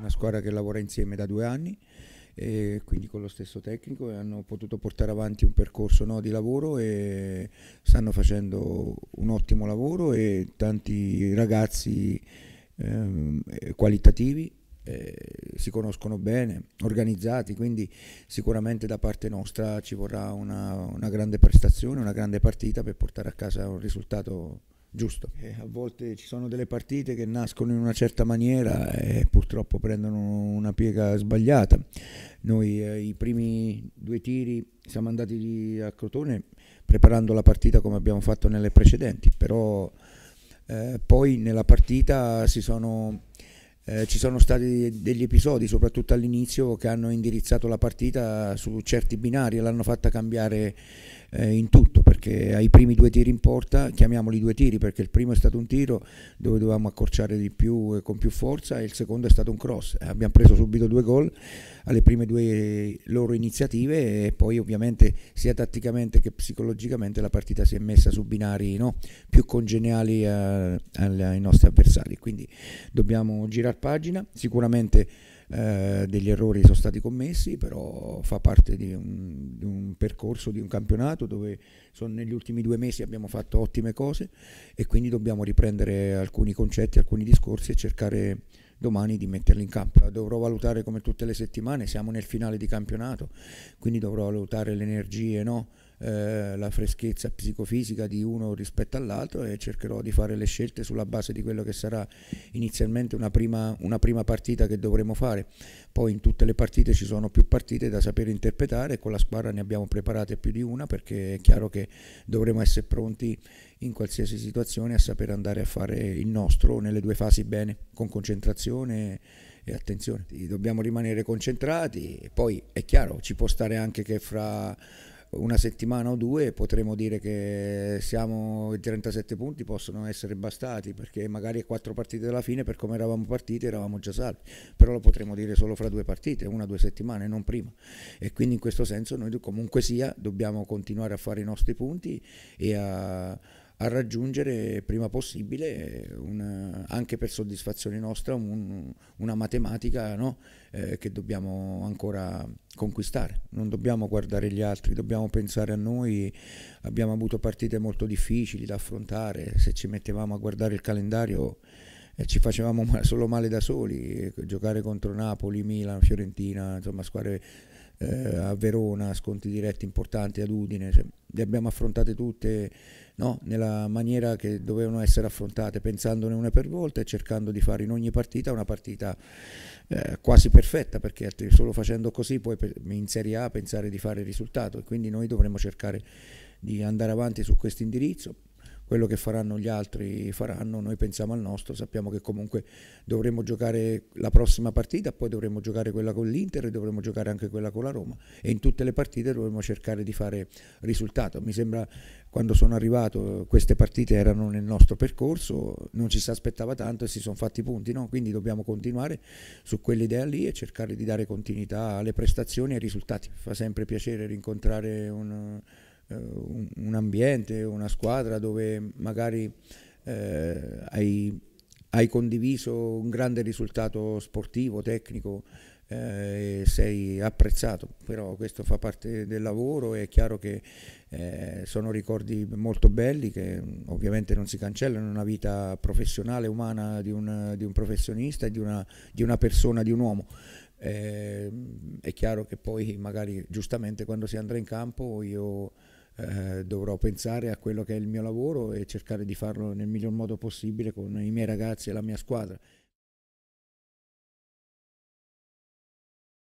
una squadra che lavora insieme da due anni e quindi con lo stesso tecnico e hanno potuto portare avanti un percorso no, di lavoro e stanno facendo un ottimo lavoro e tanti ragazzi ehm, eh, qualitativi eh, si conoscono bene, organizzati, quindi sicuramente da parte nostra ci vorrà una, una grande prestazione, una grande partita per portare a casa un risultato Giusto. E a volte ci sono delle partite che nascono in una certa maniera e purtroppo prendono una piega sbagliata. Noi eh, i primi due tiri siamo andati a Crotone preparando la partita come abbiamo fatto nelle precedenti, però eh, poi nella partita si sono eh, ci sono stati degli episodi, soprattutto all'inizio, che hanno indirizzato la partita su certi binari e l'hanno fatta cambiare eh, in tutto, perché ai primi due tiri in porta, chiamiamoli due tiri, perché il primo è stato un tiro dove dovevamo accorciare di più e con più forza e il secondo è stato un cross. Eh, abbiamo preso subito due gol alle prime due loro iniziative e poi ovviamente sia tatticamente che psicologicamente la partita si è messa su binari no? più congeniali a, eh, a, ai nostri avversari. Quindi dobbiamo girare tirar pagina, sicuramente eh, degli errori sono stati commessi, però fa parte di un, di un, percorso, di un campionato dove sono, negli ultimi due mesi abbiamo fatto ottime cose e quindi dobbiamo riprendere alcuni concetti, alcuni discorsi e cercare domani di metterli in campo. Dovrò valutare come tutte le settimane, siamo nel finale di campionato, quindi dovrò valutare le energie, no? Eh, la freschezza psicofisica di uno rispetto all'altro e cercherò di fare le scelte sulla base di quello che sarà inizialmente una prima, una prima partita che dovremo fare. Poi in tutte le partite ci sono più partite da sapere interpretare e con la squadra ne abbiamo preparate più di una perché è chiaro che dovremo essere pronti in qualsiasi situazione a saper andare a fare il nostro nelle due fasi bene, con concentrazione e attenzione. Dobbiamo rimanere concentrati e poi è chiaro, ci può stare anche che fra una settimana o due potremo dire che siamo i 37 punti possono essere bastati perché magari a quattro partite dalla fine per come eravamo partiti eravamo già salvi però lo potremo dire solo fra due partite una o due settimane non prima e quindi in questo senso noi comunque sia dobbiamo continuare a fare i nostri punti e a a raggiungere prima possibile, una, anche per soddisfazione nostra, un, una matematica no? eh, che dobbiamo ancora conquistare. Non dobbiamo guardare gli altri, dobbiamo pensare a noi. Abbiamo avuto partite molto difficili da affrontare, se ci mettevamo a guardare il calendario eh, ci facevamo solo male da soli, giocare contro Napoli, Milan, Fiorentina, insomma squadre eh, a Verona, sconti diretti importanti ad Udine, cioè, le abbiamo affrontate tutte no, nella maniera che dovevano essere affrontate, pensandone una per volta e cercando di fare in ogni partita una partita eh, quasi perfetta, perché solo facendo così puoi in Serie A pensare di fare il risultato e quindi noi dovremmo cercare di andare avanti su questo indirizzo quello che faranno gli altri faranno, noi pensiamo al nostro, sappiamo che comunque dovremo giocare la prossima partita, poi dovremo giocare quella con l'Inter e dovremo giocare anche quella con la Roma e in tutte le partite dovremo cercare di fare risultato. Mi sembra quando sono arrivato queste partite erano nel nostro percorso, non ci si aspettava tanto e si sono fatti i punti, no? quindi dobbiamo continuare su quell'idea lì e cercare di dare continuità alle prestazioni e ai risultati. Fa sempre piacere rincontrare un eh, un ambiente, una squadra dove magari eh, hai, hai, condiviso un grande risultato sportivo, tecnico eh, e sei apprezzato, però questo fa parte del lavoro è chiaro che eh, sono ricordi molto belli che mm, ovviamente non si cancellano, una vita professionale, umana di un, di un professionista, di una, di una persona, di un uomo. Eh, è chiaro che poi magari giustamente quando si andrà in campo io eh, dovrò pensare a quello che è il mio lavoro e cercare di farlo nel miglior modo possibile con i miei ragazzi e la mia squadra.